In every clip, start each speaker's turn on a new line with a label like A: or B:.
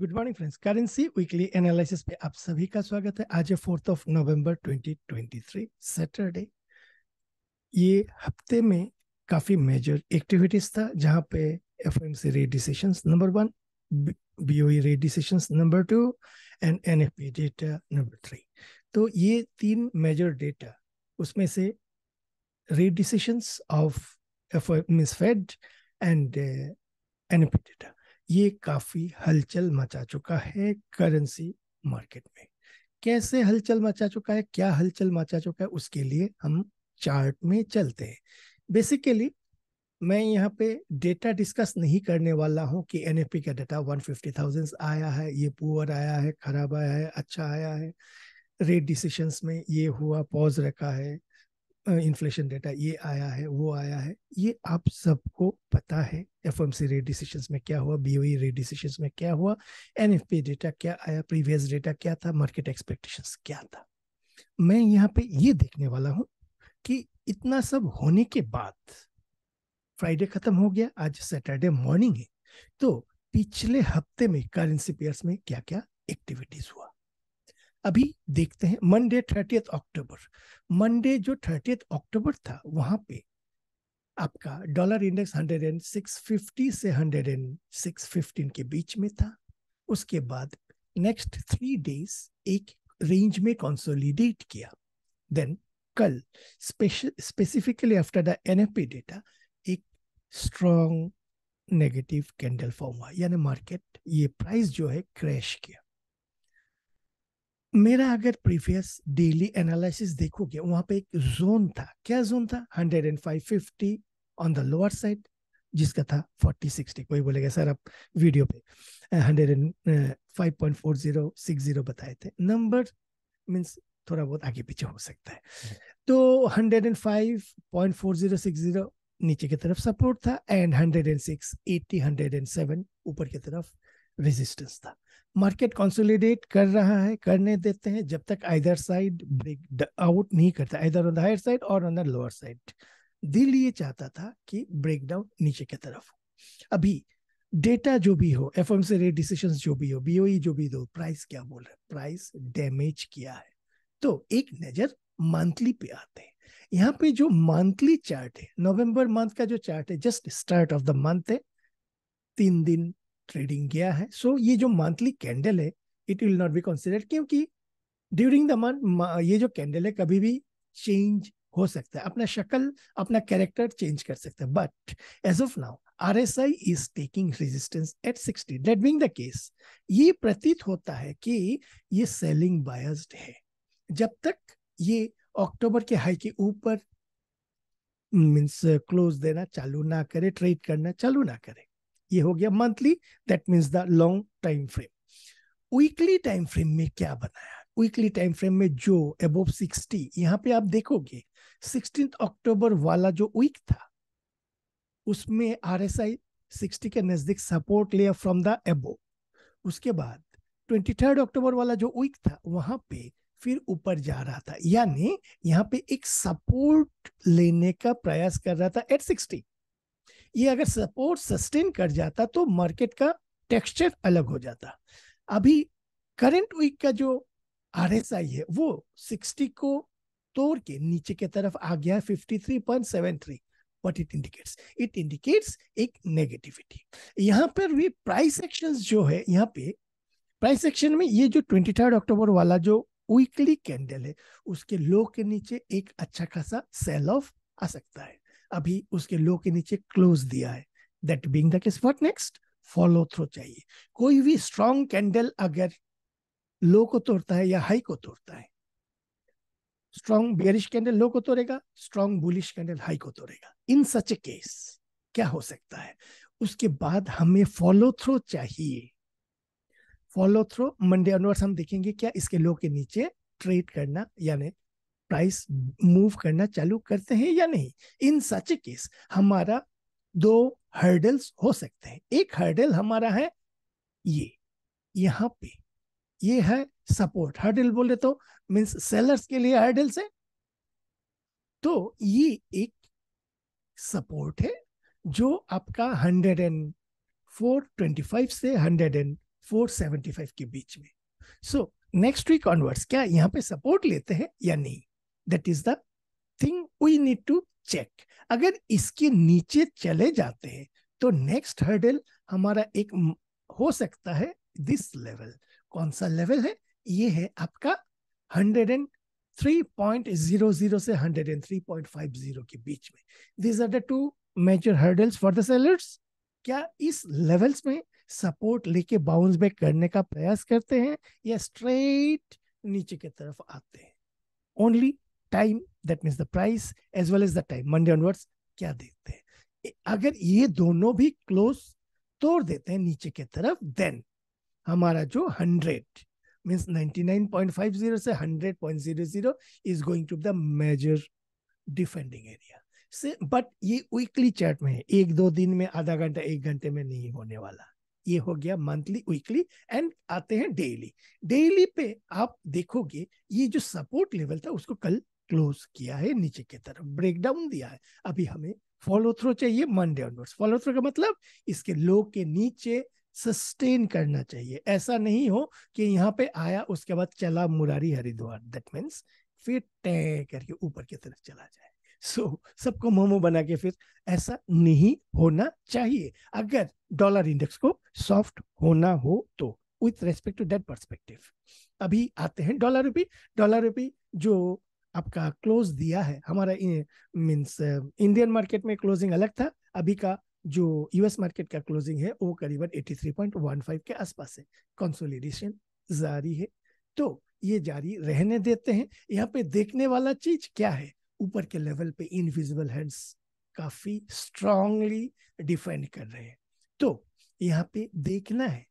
A: Good morning friends currency weekly analysis पे आप सभी का स्वागत है आज है फोर्थ ऑफ नवंबर 2023 सैटरडे ये हफ्ते में काफ़ी मेजर एक्टिविटीज था जहाँ पे F M C rate decisions number one B O rate decisions number two and N F P data number three तो ये तीन मेजर डेटा उसमें से rate decisions of F Fed and N F P data ये काफी हलचल मचा चुका है करेंसी मार्केट में कैसे हलचल मचा चुका है क्या हलचल मचा चुका है उसके लिए हम चार्ट में चलते हैं बेसिकली मैं यहाँ पे डेटा डिस्कस नहीं करने वाला हूँ कि एन का डेटा थाउजेंड आया है ये पुअर आया है खराब आया है अच्छा आया है रेट डिसीशंस में ये हुआ पॉज रखा है इन्फ्लेशन डेटा ये आया है वो आया है ये आप सबको पता है F M C rate decision में क्या हुआ बी ओ रेट डिसीशन में क्या हुआ एन एफ पी डेटा क्या आया प्रीवियस डेटा क्या था मार्केट एक्सपेक्टेशंस क्या था मैं यहाँ पे ये देखने वाला हूँ कि इतना सब होने के बाद फ्राइडे खत्म हो गया आज सैटरडे मॉर्निंग है तो पिछले हफ्ते में करेंसी पेयर्स में क्या क्या एक्टिविटीज हुआ अभी देखते हैं मंडे थर्टी अक्टूबर मंडे जो थर्टी अक्टूबर था वहां पे आपका dollar index hundred and six fifty से हंड्रेड एंड सिक्स फिफ्टीन के बीच में था उसके बाद नेक्स्ट थ्री डेज एक रेंज में कंसोलिडेट किया देन कल specifically after the NFP data एक स्ट्रॉन्ग नेगेटिव कैंडल फॉर्म हुआ यानी मार्केट ये प्राइस जो है क्रैश किया मेरा अगर प्रीवियस डेली एनालिसिस देखोगे वहां पे एक जोन था क्या जोन था five fifty on the lower side जिसका था फोर्टी सिक्सटी कोई बोलेगा सर आप वीडियो पे hundred and five point four zero six zero बताए थे नंबर मीन्स थोड़ा बहुत आगे पीछे हो सकता है तो hundred and five point four zero six zero नीचे की तरफ सपोर्ट था and hundred and six eighty hundred and seven ऊपर की तरफ रेजिस्टेंस था मार्केट कंसोलिडेट कर रहा है करने देते हैं जब तक आइदर साइड ब्रेक आउट नहीं करता either on the higher side और ऑन द लोअर साइड दिल ये चाहता था कि ब्रेकडाउन नीचे की तरफ अभी डेटा जो भी हो F M C rate decision जो भी हो बीओई e जो भी दो प्राइस क्या बोल रहे हैं प्राइस डैमेज किया है तो एक नजर मंथली पे आते हैं यहाँ पे जो मंथली चार्ट है नवंबर मंथ का जो चार्ट है just start of the month है तीन दिन ट्रेडिंग गया है सो so, ये जो मंथली कैंडल है it will not be considered क्योंकि ड्यूरिंग द मंथ ये जो कैंडल है कभी भी चेंज हो सकता है अपना शक्ल अपना कैरेक्टर चेंज कर सकता है but as of now R S I is taking resistance at sixty that being the case ये प्रतीत होता है कि ये सेलिंग बायस्ड है जब तक ये अक्टूबर के हाई के ऊपर मीन्स क्लोज देना चालू ना करे ट्रेड करना चालू ना करे ये हो गया monthly that means the long time frame weekly time frame में क्या बनाया वीकली टाइम फ्रेम में जो एबोव सिक्सटी यहाँ पे आप देखोगे सिक्सटीन अक्टूबर वाला जो वीक था उसमें आर एस आई सिक्सटी के नजदीक सपोर्ट लिया फ्रॉम द एबो उसके बाद ट्वेंटी थर्ड अक्टूबर वाला जो वीक था वहां पे फिर ऊपर जा रहा था यानी यहाँ पे एक सपोर्ट लेने का प्रयास कर रहा था एट सिक्सटी ये अगर सपोर्ट सस्टेन कर जाता तो मार्केट का टेक्सचर अलग हो जाता अभी करंट वीक का जो आर है वो 60 को तोड़ के नीचे के तरफ आ गया 53.73 what it indicates it indicates एक नेगेटिविटी यहाँ पर भी प्राइस एक्शन जो है यहाँ पे प्राइस एक्शन में ये जो ट्वेंटी थर्ड अक्टूबर वाला जो वीकली कैंडल है उसके लो के नीचे एक अच्छा खासा सेल ऑफ आ सकता है अभी उसके लो के नीचे क्लोज दिया है that being the case what next follow through चाहिए कोई भी स्ट्रॉन्ग कैंडल अगर लो को तोड़ता है या हाई को तोड़ता है स्ट्रॉन्ग बियरिश कैंडल लो को तोड़ेगा स्ट्रॉन्ग बुलिश कैंडल हाई को तोड़ेगा इन सच ए केस क्या हो सकता है उसके बाद हमें फॉलो थ्रो चाहिए फॉलो थ्रो मंडे ऑनवर्ड्स हम देखेंगे क्या इसके लो के नीचे ट्रेड करना यानी प्राइस मूव करना चालू करते हैं या नहीं इन सच केस हमारा दो हर्डल्स हो सकते हैं एक हर्डल हमारा है ये यहाँ पे ये है सपोर्ट हर्डल बोले तो मीन्स सेलर्स के लिए हर्डल्स है तो ये एक सपोर्ट है जो आपका hundred and four twenty five से hundred and four seventy five के बीच में सो नेक्स्ट वीक ऑनवर्ड्स क्या यहाँ पे सपोर्ट लेते हैं या नहीं that is the thing we need to check अगर इसके नीचे चले जाते हैं तो नेक्स्ट हर्डल हमारा एक हो सकता है दिस लेवल कौन सा लेवल है ये है आपका 103.00 से 103.50 के बीच में this are the two major hurdles for the sellers क्या इस लेवल्स में सपोर्ट लेके बाउंस बैक करने का प्रयास करते हैं या स्ट्रेट नीचे की तरफ आते हैं only time that means the price as well as the time Monday onwards क्या देखते हैं अगर ये दोनों भी क्लोज तोड़ देते हैं नीचे के तरफ देन हमारा जो हंड्रेड मीन्स 99.50 से 100.00 is going to the major defending area से बट ये वीकली चार्ट में है एक दो दिन में आधा घंटा एक घंटे में नहीं होने वाला ये हो गया मंथली वीकली एंड आते हैं डेली डेली पे आप देखोगे ये जो सपोर्ट लेवल था उसको कल क्लोज किया है नीचे की तरफ ब्रेकडाउन दिया है अभी हमें फॉलो थ्रो चाहिए मंडे ऑनवर्ड्स फॉलो थ्रो का मतलब इसके लो के नीचे सस्टेन करना चाहिए ऐसा नहीं हो कि यहाँ पे आया उसके बाद चला मुरारी हरिद्वार दैट मीन्स फिर टै करके ऊपर की तरफ चला जाए सो so, सबको मोमो बना के फिर ऐसा नहीं होना चाहिए अगर डॉलर इंडेक्स को सॉफ्ट होना हो तो with respect to that perspective अभी आते हैं डॉलर रुपी डॉलर रुपी जो आपका क्लोज दिया है हमारा मीन्स इंडियन मार्केट में क्लोजिंग अलग था अभी का जो यूएस मार्केट का क्लोजिंग है वो करीबन 83.15 के आसपास है कंसोलिडेशन जारी है तो ये जारी रहने देते हैं यहाँ पे देखने वाला चीज क्या है ऊपर के लेवल पे इनविजिबल हैंड्स काफी स्ट्रांगली डिफेंड कर रहे हैं तो यहाँ पे देखना है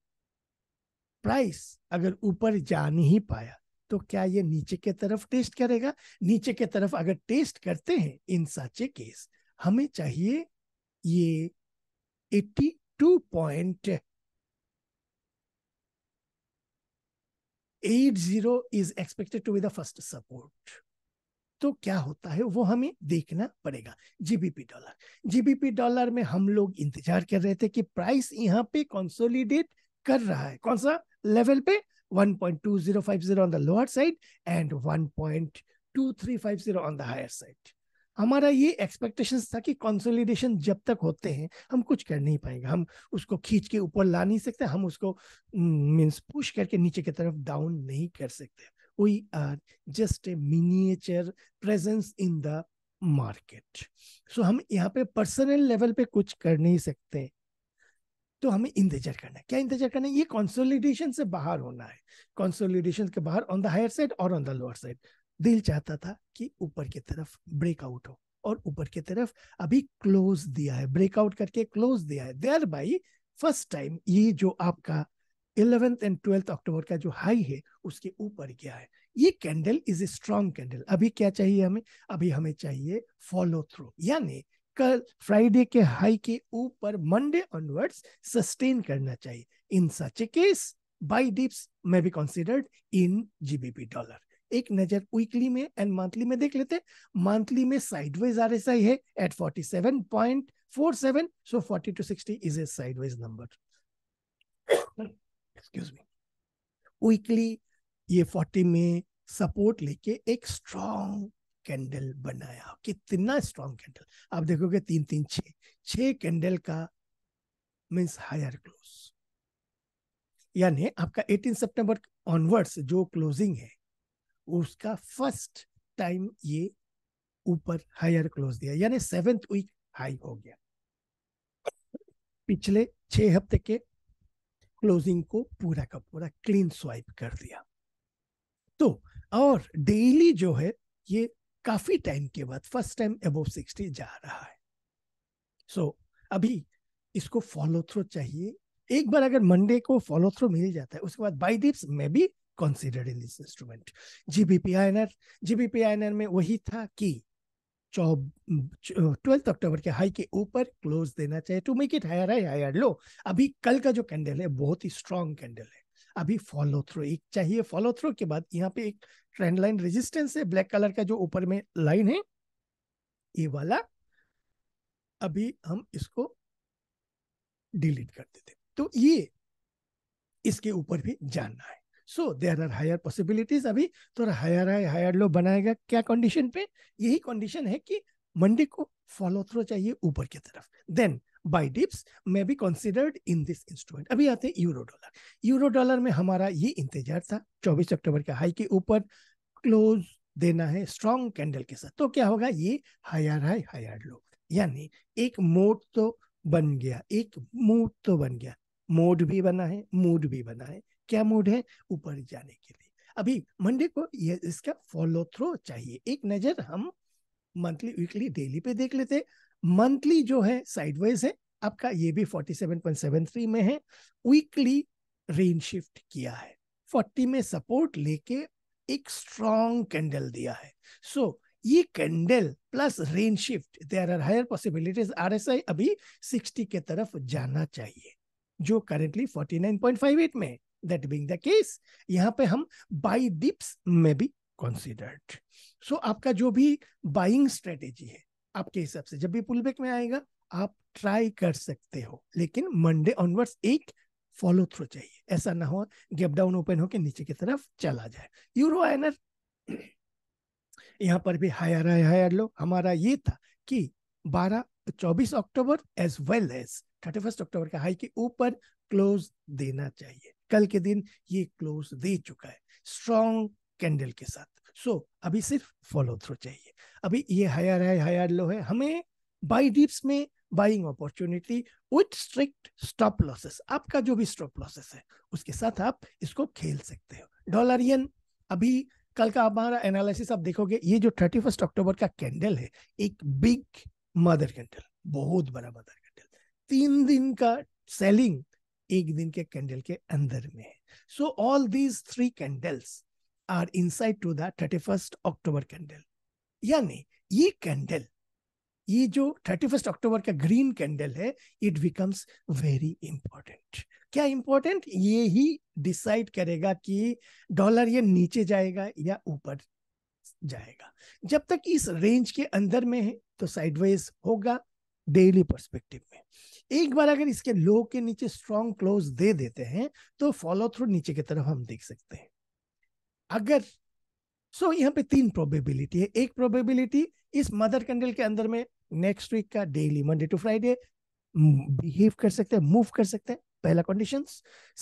A: प्राइस अगर ऊपर जा नहीं पाया तो क्या ये नीचे के तरफ टेस्ट करेगा नीचे के तरफ अगर टेस्ट करते हैं इन साचे केस हमें चाहिए ये 82 point eight zero is expected to be the first support तो क्या होता है वो हमें देखना पड़ेगा जीबीपी डॉलर जीबीपी डॉलर में हम लोग इंतजार कर रहे थे कि प्राइस यहाँ पे कंसोलिडेट कर रहा है कौन सा लेवल पे 1.2050 on the lower side and 1.2350 on the higher side हमारा ये एक्सपेक्टेशंस था कि कंसोलिडेशन जब तक होते हैं हम कुछ कर नहीं पाएंगे हम उसको खींच के ऊपर ला नहीं सकते हम उसको मीन्स हम्म, पुश करके नीचे की तरफ डाउन नहीं कर सकते we are just a miniature presence in the market so हम यहाँ पे पर्सनल लेवल पे कुछ कर नहीं सकते हैं. तो हमें इंतजार करना है क्या इंतजार करना है ये कॉन्सोलिडेशन से बाहर होना है कॉन्सोलिडेशन के बाहर ऑन द हायर साइड और ऑन द लोअर साइड दिल चाहता था कि ऊपर की तरफ ब्रेकआउट हो और ऊपर की तरफ अभी क्लोज दिया है ब्रेकआउट करके क्लोज दिया है देयर बाई फर्स्ट टाइम ये जो आपका इलेवेंथ एंड ट्वेल्थ अक्टूबर का जो हाई है उसके ऊपर गया है ये candle is a strong candle अभी क्या चाहिए हमें अभी हमें चाहिए फॉलो थ्रू यानी कल फ्राइडे के हाई के ऊपर मंडे ऑनवर्ड्स सस्टेन करना चाहिए in such a case buy dips में be considered in GBP dollar एक नजर वीकली में एंड मंथली में देख लेते मंथली में साइडवाइज आर एस आई है at forty seven point four seven so forty two sixty is a sidewise number excuse me weekly ये फोर्टी में सपोर्ट लेके एक स्ट्रॉन्ग कैंडल बनाया कितना स्ट्रॉन्ग कैंडल आप देखोगे तीन तीन छह कैंडल का मीन्स हायर क्लोज यानी आपका 18 सितंबर ऑनवर्ड्स जो क्लोजिंग है उसका फर्स्ट टाइम ये ऊपर हायर क्लोज दिया यानी सेवेंथ वीक हाई हो गया पिछले छह हफ्ते के क्लोजिंग को पूरा का पूरा क्लीन स्वाइप कर दिया तो और डेली जो है ये काफी टाइम के बाद फर्स्ट टाइम अबोव सिक्सटी जा रहा है सो so, अभी इसको फॉलो थ्रो चाहिए एक बार अगर मंडे को फॉलो थ्रो मिल जाता है उसके बाद बाई दिप्स में भी considered in this instrument GBP INR GBP INR में वही था कि ट्वेल्थ अक्टूबर के हाई के ऊपर क्लोज देना चाहिए to make it higher high higher low अभी कल का जो कैंडल है बहुत ही स्ट्रॉन्ग कैंडल है अभी फॉलो थ्रू एक चाहिए फॉलो थ्रू के बाद यहाँ पे एक ट्रेंड लाइन रेजिस्टेंस है ब्लैक कलर का जो ऊपर में लाइन है ये वाला अभी हम इसको डिलीट कर देते तो ये इसके ऊपर भी जानना है so there are higher possibilities अभी थोड़ा हायर हाई हायर लो बनाएगा क्या कंडीशन पे यही कंडीशन है कि मंडे को फॉलो थ्रो चाहिए ऊपर की तरफ then buy dips may be considered in this instrument अभी आते हैं यूरो डॉलर यूरो डॉलर में हमारा ये इंतजार था 24 अक्टूबर के हाई के ऊपर क्लोज देना है स्ट्रॉन्ग कैंडल के साथ तो क्या होगा ये हायर हाई हायर लो यानी एक मोड तो बन गया एक मूड तो बन गया मोड भी बना है मूड भी बना है क्या मूड है ऊपर जाने के लिए अभी मंडे को ये इसका फॉलो थ्रो चाहिए एक नजर हम मंथली वीकली डेली पे देख लेते मंथली जो है साइडवाइज है आपका ये भी 47.73 में है वीकली रेन शिफ्ट किया है 40 में सपोर्ट लेके एक स्ट्रॉन्ग कैंडल दिया है सो so, ये candle plus range shift there are higher possibilities RSI अभी 60 के तरफ जाना चाहिए जो करेंटली 49.58 में दैट बीइंग द केस यहाँ पे हम बाई डिप्स में भी कंसिडर्ड सो so, आपका जो भी बाइंग स्ट्रेटेजी है आपके हिसाब से जब भी पुल बैक में आएगा आप ट्राई कर सकते हो लेकिन मंडे ऑनवर्ड्स एक फॉलो थ्रू चाहिए ऐसा ना हो गैप डाउन ओपन होकर नीचे की तरफ चला जाए यूरो आयनर यहाँ पर भी हायर हायर हायर लो हमारा ये था कि 12 24 October as well as thirty first October का हाई के ऊपर क्लोज देना चाहिए कल के दिन ये क्लोज दे चुका है स्ट्रॉन्ग कैंडल के साथ सो so, अभी सिर्फ फॉलो थ्रू चाहिए अभी ये हायर है हायर लो है हमें बाई डिप्स में buying opportunity with strict stop losses आपका जो भी स्टॉप लॉसेस है उसके साथ आप इसको खेल सकते हो डॉलर यन अभी कल का हमारा एनालिसिस आप देखोगे ये जो थर्टी फर्स्ट अक्टूबर का कैंडल है एक बिग मदर कैंडल बहुत बड़ा मदर कैंडल तीन दिन का सेलिंग एक दिन के कैंडल के अंदर में है so all these three candles are inside to the 31st October candle यानी ये कैंडल ये जो 31 अक्टूबर का ग्रीन कैंडल है इट बिकम्स वेरी इंपॉर्टेंट क्या इंपॉर्टेंट ये ही डिसाइड करेगा कि डॉलर ये नीचे जाएगा या ऊपर जाएगा जब तक इस रेंज के अंदर में है तो साइडवाइज होगा डेली पर्सपेक्टिव में एक बार अगर इसके लो के नीचे स्ट्रॉन्ग क्लोज दे देते हैं तो फॉलो थ्रू नीचे की तरफ हम देख सकते हैं अगर सो so यहाँ पे तीन प्रोबेबिलिटी है एक प्रोबेबिलिटी इस मदर कैंडल के अंदर में नेक्स्ट वीक का daily Monday to Friday behave कर सकते हैं मूव कर सकते हैं पहला कंडीशन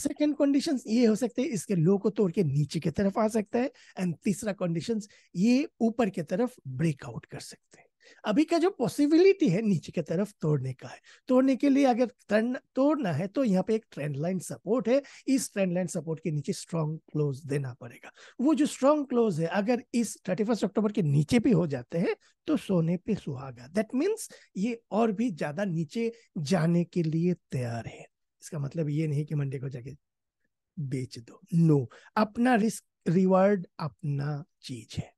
A: सेकेंड कंडीशन ये हो सकते हैं इसके लो को तोड़ के नीचे की तरफ आ सकता है एंड तीसरा कंडीशन ये ऊपर की तरफ ब्रेकआउट कर सकते हैं अभी का जो पॉसिबिलिटी है नीचे की तरफ तोड़ने का है तोड़ने के लिए अगर तोड़ना है तो यहाँ पे एक ट्रेंड लाइन सपोर्ट है इस ट्रेंड लाइन सपोर्ट के नीचे स्ट्रॉन्ग क्लोज देना पड़ेगा वो जो स्ट्रॉन्ग क्लोज है अगर इस थर्टी अक्टूबर के नीचे भी हो जाते हैं तो सोने पे सुहागा दैट मीन्स ये और भी ज्यादा नीचे जाने के लिए तैयार है इसका मतलब ये नहीं कि मंडे को जाके बेच दो नो no. अपना रिस्क रिवार्ड अपना चीज है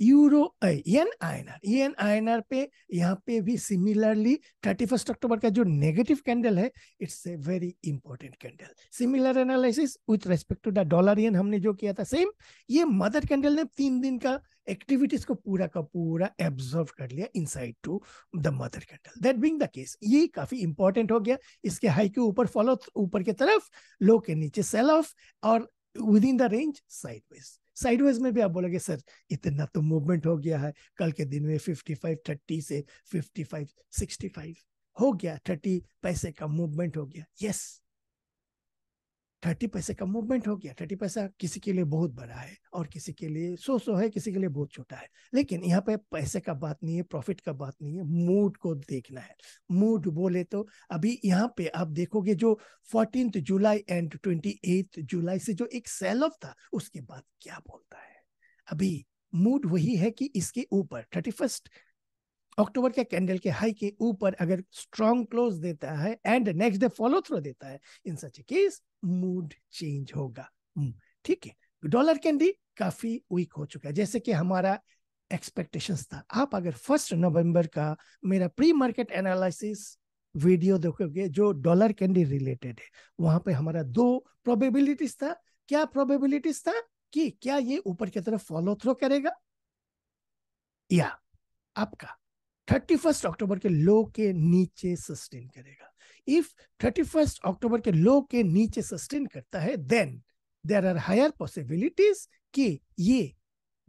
A: euro INR INR पे यहाँ पे भी सिमिलरली थर्टी फर्स्ट अक्टूबर का जो नेगेटिव कैंडल है it's a very important candle similar analysis with respect to the dollar एन हमने जो किया था सेम ये मदर कैंडल ने तीन दिन का एक्टिविटीज को पूरा का पूरा एब्जॉर्व कर लिया inside to the mother candle that being the case ये काफी इंपॉर्टेंट हो गया इसके हाई के ऊपर फॉलो ऊपर के तरफ लो के नीचे सेल ऑफ और within the range sideways sideways में भी आप बोलोगे सर इतना तो मूवमेंट हो गया है कल के दिन में फिफ्टी फाइव थर्टी से फिफ्टी फाइव सिक्सटी फाइव हो गया थर्टी पैसे का मूवमेंट हो गया यस थर्टी पैसे का मूवमेंट हो गया थर्टी पैसा किसी के लिए बहुत बड़ा है और किसी के लिए सो सो है किसी के लिए बहुत छोटा है लेकिन यहाँ पे पैसे का बात नहीं है प्रॉफिट का बात नहीं है मूड को देखना है मूड बोले तो अभी यहाँ पे आप देखोगे जो fourteen July and twenty July से जो एक सेल ऑफ था उसके बाद क्या बोलता है अभी मूड वही है कि इसके ऊपर थर्टी फर्स्ट अक्टूबर के कैंडल के हाई के ऊपर अगर स्ट्रॉन्ग क्लोज देता है and next day follow through देता है in such case mood change होगा हम्म, ठीक है डॉलर कैंडी काफी वीक हो चुका है जैसे कि हमारा एक्सपेक्टेशंस था आप अगर फर्स्ट नवंबर का मेरा प्री मार्केट एनालिसिस वीडियो देखोगे जो डॉलर कैंडी रिलेटेड है वहां पे हमारा दो प्रोबेबिलिटीज था क्या प्रोबेबिलिटीज था कि क्या ये ऊपर की तरफ फॉलो थ्रो करेगा या आपका थर्टी फर्स्ट अक्टूबर के लो के नीचे सस्टेन करेगा इफ थर्टी फर्स्ट अक्टूबर के लो के नीचे सस्टेन करता है then there are higher possibilities कि ये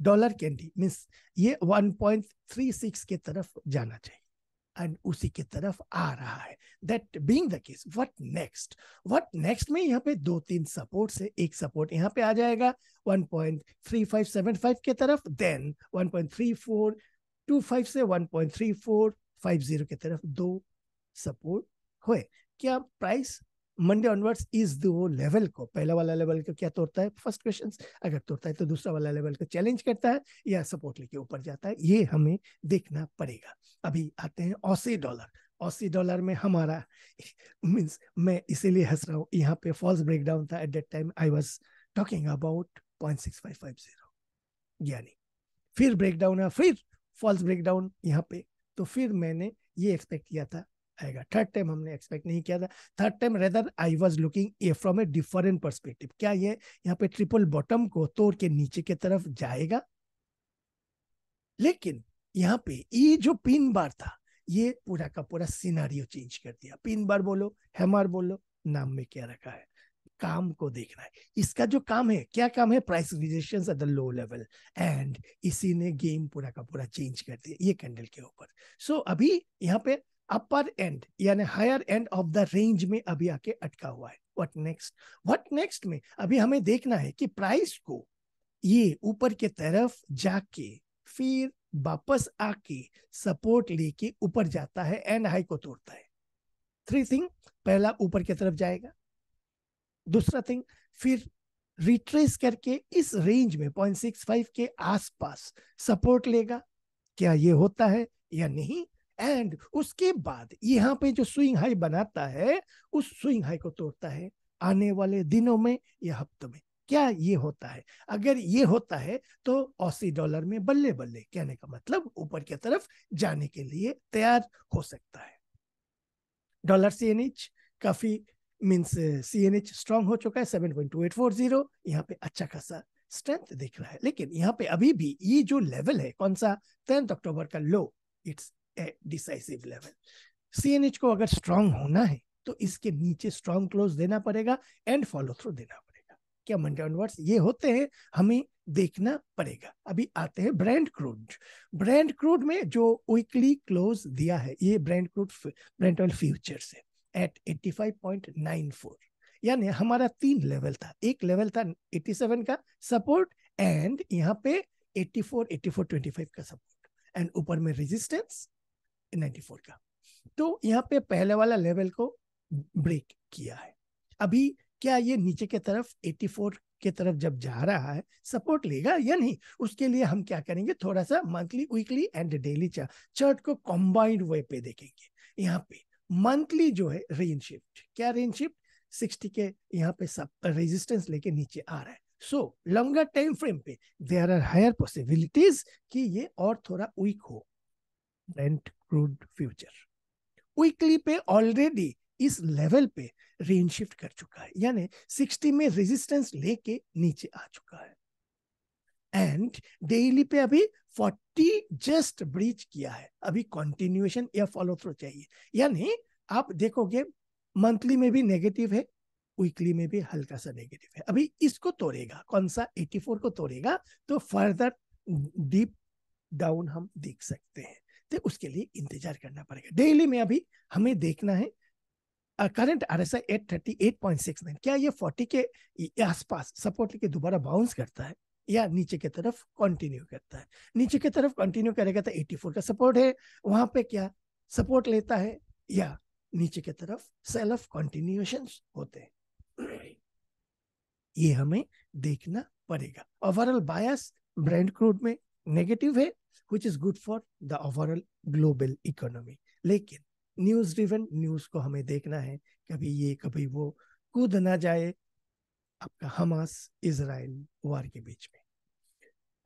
A: डॉलर कैंडी मीन्स ये 1.36 के तरफ जाना चाहिए एंड उसी के तरफ आ रहा है that being the case what next what next में यहाँ पे दो तीन सपोर्ट से एक सपोर्ट यहाँ पे आ जाएगा 1.3575 के तरफ देन 1.34 टू फाइव से one point three four five zero की तरफ दो सपोर्ट हुए क्या प्राइस मंडे ऑनवर्ड्स इज दो लेवल को पहला वाला लेवल को क्या तोड़ता है फर्स्ट क्वेश्चन अगर तोड़ता है तो दूसरा वाला लेवल को चैलेंज करता है या सपोर्ट लेके ऊपर जाता है ये हमें देखना पड़ेगा अभी आते हैं ऑसी डॉलर ऑसी डॉलर में हमारा मीन्स मैं इसीलिए हंस रहा हूँ यहाँ पे फॉल्स ब्रेकडाउन था at that time I was talking about point six five five zero यानी फिर ब्रेकडाउन है फिर फॉल्स ब्रेकडाउन यहाँ पे तो फिर मैंने ये एक्सपेक्ट किया था आएगा थर्ड टाइम हमने एक्सपेक्ट नहीं किया था third time rather I was looking a from a different perspective क्या ये यह, यहाँ पे ट्रिपल बॉटम को तोड़ के नीचे की तरफ जाएगा लेकिन यहाँ पे ये जो पिन बार था ये पूरा का पूरा सिनारियो चेंज कर दिया पिन बार बोलो हेमर बोलो नाम में क्या रखा है काम को देखना है इसका जो काम है क्या काम है price rejection at the low level and इसी ने गेम पूरा का पूरा चेंज कर दिया ये कैंडल के ऊपर सो so, अभी यहाँ पे अपर एंड यानी higher end of the range में अभी आके अटका हुआ है व्हाट नेक्स्ट व्हाट नेक्स्ट में अभी हमें देखना है कि प्राइस को ये ऊपर के तरफ जाके फिर वापस आके सपोर्ट लेके ऊपर जाता है एंड हाई को तोड़ता है थ्री थिंग पहला ऊपर की तरफ जाएगा दूसरा थिंग फिर रिट्रेस करके इस रेंज में 0.65 के आसपास सपोर्ट लेगा क्या ये होता है या नहीं एंड उसके बाद यहाँ पे जो स्विंग हाई बनाता है उस स्विंग हाई को तोड़ता है आने वाले दिनों में या हफ्तों में क्या ये होता है अगर ये होता है तो ऑसी डॉलर में बल्ले बल्ले कहने का मतलब ऊपर की तरफ जाने के लिए तैयार हो सकता है डॉलर सी एन काफी means C N H strong हो चुका है seven point two eight four zero यहाँ पे अच्छा खासा स्ट्रेंथ दिख रहा है लेकिन यहाँ पे अभी भी ये जो लेवल है कौन सा टेंथ अक्टूबर का low it's a decisive level CNH को अगर स्ट्रांग होना है तो इसके नीचे स्ट्रांग क्लोज देना पड़ेगा एंड फॉलो थ्रू देना पड़ेगा क्या मंडे ऑनवर्ड्स ये होते हैं हमें देखना पड़ेगा अभी आते हैं ब्रांड क्रूड ब्रांड क्रूड में जो वीकली क्लोज दिया है ये Brent crude Brent oil futures है एट 85.94 यानी हमारा तीन लेवल था एक लेवल था 87 का सपोर्ट एंड यहाँ पे 84 84 25 का सपोर्ट एंड ऊपर में रेजिस्टेंस 94 का तो यहाँ पे पहले वाला लेवल को ब्रेक किया है अभी क्या ये नीचे के तरफ 84 के तरफ जब जा रहा है सपोर्ट लेगा या नहीं उसके लिए हम क्या करेंगे थोड़ा सा monthly weekly and daily chart को कॉम्बाइंड वे पे देखेंगे यहाँ पे मंथली जो है रेंज शिफ्ट क्या रेंज शिफ्ट सिक्सटी के यहाँ पे सब रेजिस्टेंस लेके नीचे आ रहा है सो लॉन्गर टाइम फ्रेम पे देर आर हायर पॉसिबिलिटीज कि ये और थोड़ा वीक हो ब्रेंट क्रूड फ्यूचर वीकली पे ऑलरेडी इस लेवल पे रेंज शिफ्ट कर चुका है यानी सिक्सटी में रेजिस्टेंस लेके नीचे आ चुका है एंड डेली पे अभी फोर्टी जस्ट ब्रीच किया है अभी कॉन्टिन्यूएशन या फॉलो थ्रू चाहिए यानी आप देखोगे मंथली में भी नेगेटिव है वीकली में भी हल्का सा नेगेटिव है अभी इसको तोड़ेगा कौन सा 84 को तोड़ेगा तो फर्दर डीप डाउन हम देख सकते हैं तो उसके लिए इंतजार करना पड़ेगा डेली में अभी हमें देखना है current R S I at thirty eight point six nine क्या ये फोर्टी के आसपास सपोर्ट लेके दोबारा बाउंस करता है या नीचे की तरफ कंटिन्यू करता है नीचे की अच्छा। तरफ कंटिन्यू करेगा तो 84 का सपोर्ट है वहां पे क्या सपोर्ट लेता है या नीचे की तरफ सेल ऑफ कंटिन्यूएशन होते हैं ये हमें देखना पड़ेगा ओवरऑल बायस ब्रांड क्रूड में नेगेटिव है which is good for the overall global economy लेकिन न्यूज ड्रिवन न्यूज को हमें देखना है कभी ये कभी वो कूद ना जाए आपका हमास इसराइल वार के बीच में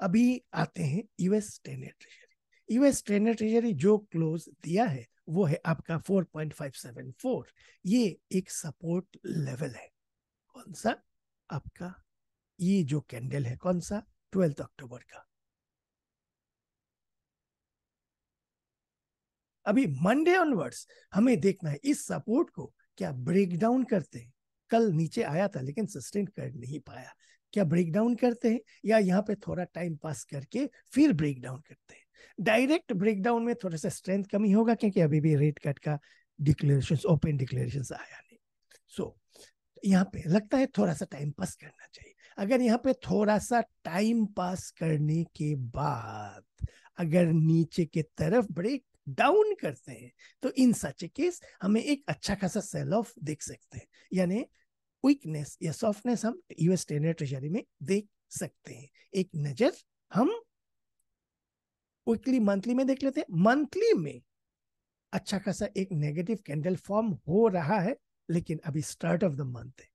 A: अभी आते हैं US tenor treasury US tenor treasury जो क्लोज दिया है वो है आपका 4.574 ये एक सपोर्ट लेवल है कौन सा आपका ये जो कैंडल है कौन सा ट्वेल्थ अक्टूबर का अभी मंडे ऑनवर्ड्स हमें देखना है इस सपोर्ट को क्या ब्रेक डाउन करते हैं कल नीचे आया था लेकिन सस्टेन कर नहीं पाया क्या ब्रेक डाउन करते हैं या यहाँ पे थोड़ा टाइम पास करके फिर ब्रेक डाउन करते हैं डायरेक्ट ब्रेक डाउन में थोड़ा सा स्ट्रेंथ कमी होगा क्योंकि अभी भी रेट कट का डिक्लेरेशन ओपन डिक्लेरेशन आया नहीं सो so, यहाँ पे लगता है थोड़ा सा टाइम पास करना चाहिए अगर यहाँ पे थोड़ा सा टाइम पास करने के बाद अगर नीचे के तरफ ब्रेक डाउन करते हैं तो इन सच केस हमें एक अच्छा खासा सेल ऑफ देख सकते हैं यानी वीकनेस या सॉफ्टनेस हम यूएस टेनर ट्रेजरी में देख सकते हैं एक नजर हम वीकली मंथली में देख लेते हैं मंथली में अच्छा खासा एक नेगेटिव कैंडल फॉर्म हो रहा है लेकिन अभी स्टार्ट ऑफ द मंथ है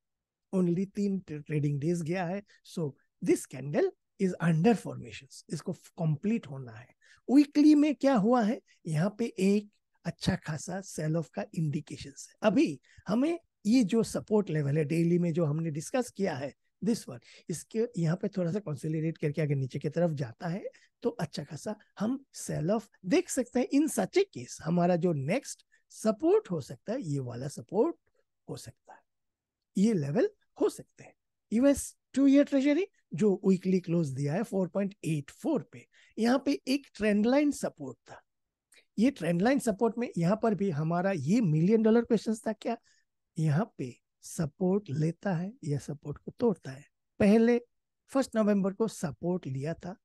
A: ओनली तीन ट्रेडिंग डेज गया है so this candle is under formation इसको कंप्लीट होना है वीकली में क्या हुआ है यहाँ पे एक अच्छा खासा सेल ऑफ का इंडिकेशन है अभी हमें ये जो सपोर्ट लेवल है डेली में जो हमने डिस्कस किया है दिस वन इसके यहाँ पे थोड़ा सा कंसोलिडेट करके अगर नीचे की तरफ जाता है तो अच्छा खासा हम सेल ऑफ देख सकते हैं इन सच ए केस हमारा जो नेक्स्ट सपोर्ट हो सकता है ये वाला सपोर्ट हो सकता है ये लेवल हो सकते हैं यूएस टू ईयर ट्रेजरी जो वीकली क्लोज दिया है 4.84 पे यहाँ पे एक ट्रेंड लाइन सपोर्ट था ये ट्रेंड लाइन सपोर्ट में यहाँ पर भी हमारा ये मिलियन डॉलर क्वेश्चन था क्या यहाँ पे सपोर्ट लेता है या सपोर्ट को तोड़ता है पहले फर्स्ट नवंबर को सपोर्ट लिया था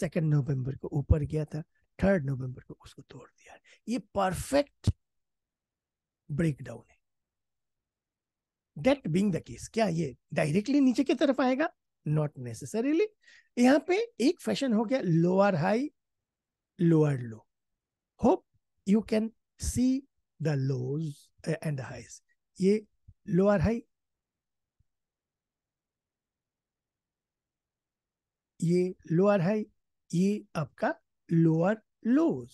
A: सेकंड नवंबर को ऊपर गया था थर्ड नवंबर को उसको तोड़ दिया ये परफेक्ट ब्रेकडाउन है दैट बीइंग द केस क्या ये डायरेक्टली नीचे की तरफ आएगा नॉट नेसेसरीली यहाँ पे एक फैशन हो गया lower high lower low hope you can see the lows and highs ये लोअर हाई ये लोअर हाई ये आपका लोअर लोज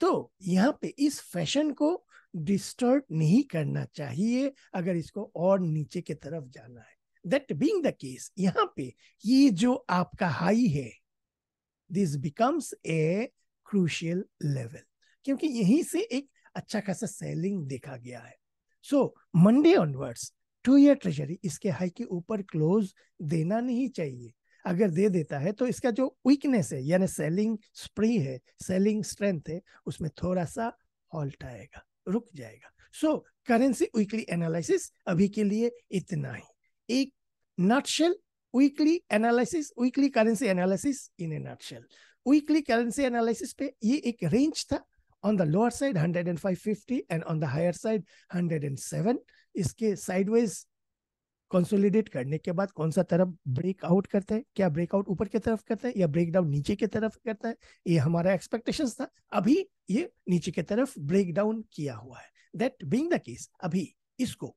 A: तो यहाँ पे इस फैशन को डिस्टर्ब नहीं करना चाहिए अगर इसको और नीचे की तरफ जाना है दैट बीइंग द केस यहाँ पे ये जो आपका हाई है this becomes a crucial level क्योंकि यहीं से एक अच्छा खासा सेलिंग देखा गया है so Monday onwards two year treasury इसके हाई के ऊपर क्लोज देना नहीं चाहिए अगर दे देता है तो इसका जो वीकनेस है यानी सेलिंग स्प्री है सेलिंग स्ट्रेंथ है उसमें थोड़ा सा हॉल्ट आएगा रुक जाएगा सो करेंसी वीकली एनालिसिस अभी के लिए इतना ही एक nutshell weekly analysis weekly currency analysis in a nutshell weekly currency analysis पे ये एक रेंज था on the lower side 105.50 and on the higher side 107 इसके sideways कंसोलिडेट करने के बाद कौन सा तरफ ब्रेकआउट करता है क्या ब्रेकआउट ऊपर की तरफ करता है या ब्रेकडाउन नीचे की तरफ करता है ये हमारा एक्सपेक्टेशन था अभी ये नीचे की तरफ ब्रेकडाउन किया हुआ है दैट बींग द केस अभी इसको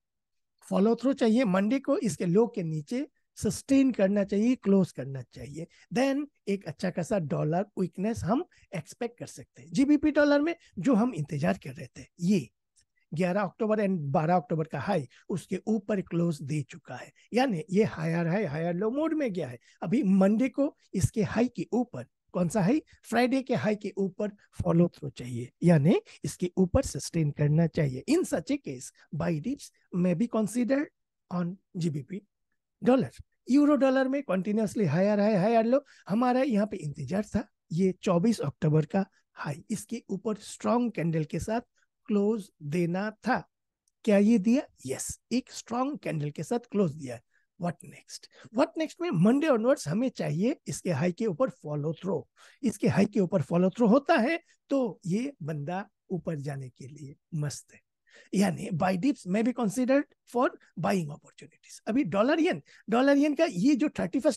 A: फॉलो थ्रू चाहिए मंडे को इसके लो के नीचे सस्टेन करना चाहिए क्लोज करना चाहिए देन एक अच्छा खासा डॉलर वीकनेस हम एक्सपेक्ट कर सकते हैं जीबीपी डॉलर में जो हम इंतजार कर रहे थे ये 11 अक्टूबर एंड 12 अक्टूबर का हाई उसके ऊपर क्लोज दे चुका है यानी ये higher high higher low mode में गया है अभी मंडे को इसके हाई के ऊपर कौन सा हाई फ्राइडे के हाई के ऊपर फॉलो थ्रू चाहिए यानी इसके ऊपर सस्टेन करना चाहिए in such a case buy dips may be considered on GBP dollar euro dollar में continuously higher high higher low हमारा यहाँ पे इंतजार था ये 24 अक्टूबर का हाई इसके ऊपर स्ट्रॉन्ग कैंडल के साथ क्लोज देना था क्या ये दिया यस yes, एक स्ट्रॉन्ग कैंडल के साथ क्लोज दिया है व्हाट नेक्स्ट व्हाट नेक्स्ट में मंडे ऑनवर्ड्स हमें चाहिए इसके हाई के ऊपर फॉलो थ्रो इसके हाई के ऊपर फॉलो थ्रो होता है तो ये बंदा ऊपर जाने के लिए मस्त है यानी dips may be for buying opportunities अभी डॉलर येन डॉलर येन का ये जो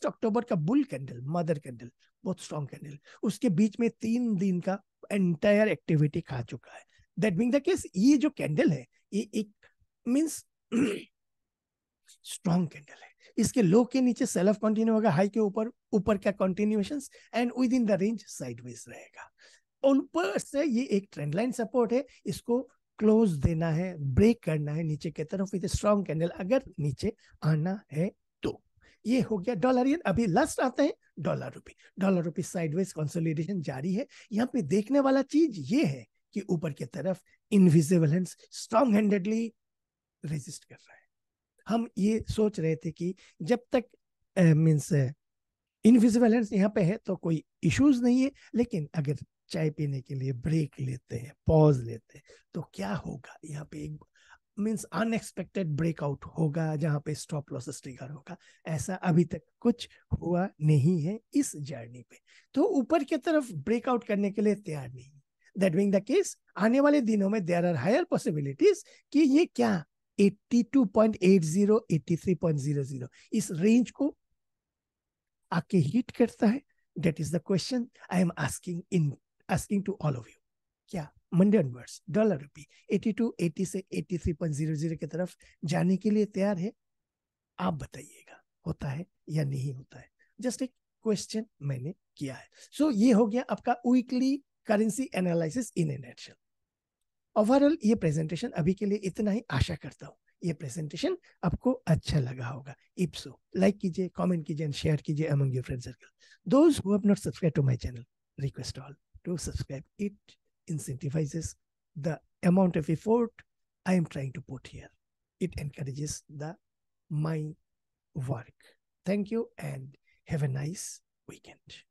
A: अक्टूबर का बुल कैंडल मदर कैंडल बहुत स्ट्रॉन्ग कैंडल उसके बीच में तीन दिन का एंटायर एक्टिविटी खा चुका है दैट मीन द केस ये जो कैंडल है ये एक मींस स्ट्रॉन्ग कैंडल है इसके लो के नीचे सेल ऑफ कंटिन्यू होगा हाई के ऊपर ऊपर का continuation and within the range sideways रहेगा ऊपर से ये एक ट्रेंड लाइन सपोर्ट है इसको क्लोज देना है ब्रेक करना है नीचे की तरफ विद स्ट्रॉन्ग कैंडल अगर नीचे आना है तो ये हो गया डॉलर ये अभी लास्ट आते हैं dollar rupee dollar rupee sideways consolidation जारी है यहाँ पे देखने वाला चीज ये है कि ऊपर की तरफ invisible hand strong handedly resist कर रहा है हम ये सोच रहे थे कि जब तक मीन्स इनविजिबल हैंड्स यहाँ पे है तो कोई इश्यूज नहीं है लेकिन अगर चाय पीने के लिए ब्रेक लेते हैं पॉज लेते हैं तो क्या होगा यहाँ पे एक मीन्स अनएक्सपेक्टेड ब्रेकआउट होगा जहाँ पे स्टॉप लॉसेस ट्रिगर होगा ऐसा अभी तक कुछ हुआ नहीं है इस जर्नी पे तो ऊपर की तरफ ब्रेकआउट करने के लिए तैयार नहीं दैट बीइंग द केस आने वाले दिनों में देर आर हायर पॉसिबिलिटीज कि ये क्या 82.80 83.00 इस रेंज को आके हिट करता है that is the question I am asking in asking to all of you क्या मंडे ऑनवर्ड्स डॉलर रुपी 82 80 से 83.00 की तरफ जाने के लिए तैयार है आप बताइएगा होता है या नहीं होता है जस्ट एक क्वेश्चन मैंने किया है सो so, ये हो गया आपका weekly currency analysis in a action overall ये प्रेजेंटेशन अभी के लिए इतना ही आशा करता हूँ ये प्रेजेंटेशन आपको अच्छा लगा होगा इप्सो लाइक कीजिए कमेंट कीजिए एंड शेयर कीजिए among your friend circle those who have not subscribe to my channel request all to subscribe it incentivizes the amount of effort I am trying to put here it encourages the my work thank you and have a nice weekend